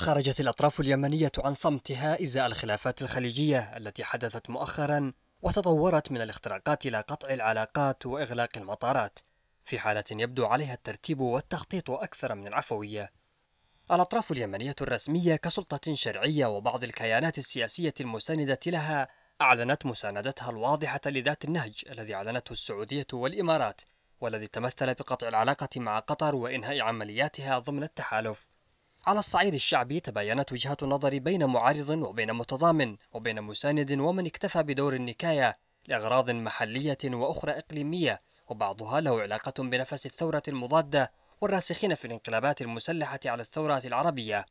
خرجت الأطراف اليمنية عن صمتها إزاء الخلافات الخليجية التي حدثت مؤخرا وتطورت من الاختراقات إلى قطع العلاقات وإغلاق المطارات في حالة يبدو عليها الترتيب والتخطيط أكثر من العفوية الأطراف اليمنية الرسمية كسلطة شرعية وبعض الكيانات السياسية المساندة لها أعلنت مساندتها الواضحة لذات النهج الذي أعلنته السعودية والإمارات والذي تمثل بقطع العلاقة مع قطر وإنهاء عملياتها ضمن التحالف على الصعيد الشعبي تباينت وجهات النظر بين معارض وبين متضامن وبين مساند ومن اكتفى بدور النكاية لأغراض محلية وأخرى إقليمية وبعضها له علاقة بنفس الثورة المضادة والراسخين في الانقلابات المسلحة على الثورة العربية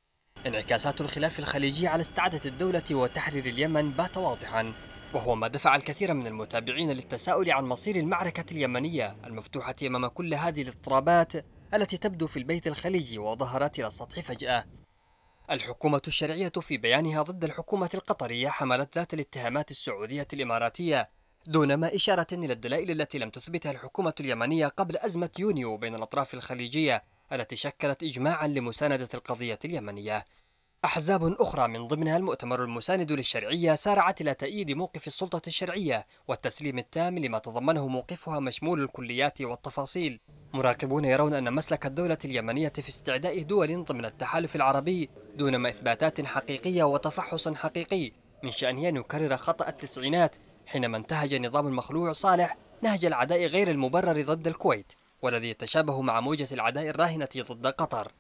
انعكاسات الخلاف الخليجي على استعادة الدولة وتحرير اليمن بات واضحا وهو ما دفع الكثير من المتابعين للتساؤل عن مصير المعركة اليمنية المفتوحة أمام كل هذه الاضطرابات التي تبدو في البيت الخليجي وظهرت إلى السطح فجأة الحكومة الشرعية في بيانها ضد الحكومة القطرية حملت ذات الاتهامات السعودية الإماراتية دون ما إشارة إلى الدلائل التي لم تثبتها الحكومة اليمنية قبل أزمة يونيو بين الأطراف الخليجية التي شكلت إجماعا لمساندة القضية اليمنية أحزاب أخرى من ضمنها المؤتمر المساند للشرعية سارعت إلى تأييد موقف السلطة الشرعية والتسليم التام لما تضمنه موقفها مشمول الكليات والتفاصيل مراقبون يرون أن مسلك الدولة اليمنية في استعداء دول ضمن التحالف العربي دون ما إثباتات حقيقية وتفحص حقيقي من شأنه أن يكرر خطأ التسعينات حينما انتهج نظام المخلوع صالح نهج العداء غير المبرر ضد الكويت والذي يتشابه مع موجة العداء الراهنة ضد قطر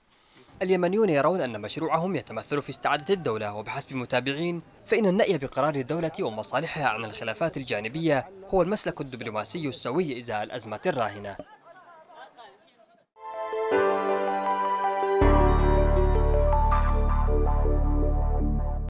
اليمنيون يرون أن مشروعهم يتمثل في استعادة الدولة وبحسب متابعين فإن النأي بقرار الدولة ومصالحها عن الخلافات الجانبية هو المسلك الدبلوماسي السوي إزاء الأزمة الراهنة